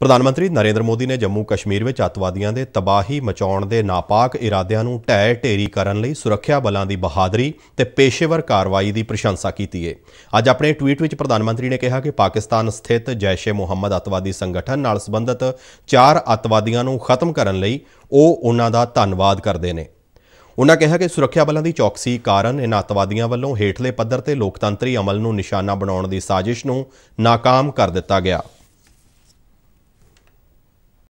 ਪ੍ਰਧਾਨ ਮੰਤਰੀ ਨਰਿੰਦਰ ਮੋਦੀ ਨੇ ਜੰਮੂ ਕਸ਼ਮੀਰ ਵਿੱਚ ਅਤਵਾਦੀਆਂ ਦੇ ਤਬਾਹੀ ਮਚਾਉਣ ਦੇ ਨਾਪਾਕ ਇਰਾਦਿਆਂ ਨੂੰ ਢਹਿ ਢੇਰੀ ਕਰਨ ਲਈ ਸੁਰੱਖਿਆ ਬਲਾਂ ਦੀ ਬਹਾਦਰੀ ਤੇ ਪੇਸ਼ੇਵਰ ਕਾਰਵਾਈ ਦੀ ਪ੍ਰਸ਼ੰਸਾ ਕੀਤੀ ਹੈ ਅੱਜ ਆਪਣੇ ਟਵੀਟ ਵਿੱਚ ਪ੍ਰਧਾਨ ਮੰਤਰੀ ਨੇ ਕਿਹਾ ਕਿ ਪਾਕਿਸਤਾਨ ਸਥਿਤ ਜੈਸ਼ੇ ਮੁਹੰਮਦ ਅਤਵਾਦੀ ਸੰਗਠਨ ਨਾਲ ਸੰਬੰਧਿਤ ਚਾਰ ਅਤਵਾਦੀਆਂ ਨੂੰ ਖਤਮ ਕਰਨ ਲਈ ਉਹ ਉਹਨਾਂ ਦਾ ਧੰਨਵਾਦ ਕਰਦੇ ਨੇ ਉਨ੍ਹਾਂ ਕਿਹਾ ਕਿ ਸੁਰੱਖਿਆ ਬਲਾਂ ਦੀ ਚੌਕਸੀ ਕਾਰਨ ਇਹਨਾਂ ਅਤਵਾਦੀਆਂ ਵੱਲੋਂ ਹੇਠਲੇ ਪੱਧਰ ਤੇ ਲੋਕਤੰਤਰੀ ਅਮਲ ਨੂੰ ਨਿਸ਼ਾਨਾ ਬਣਾਉਣ ਦੀ ਸਾਜ਼ਿਸ਼ ਨੂੰ ناکਾਮ ਕਰ ਦਿੱਤਾ ਗਿਆ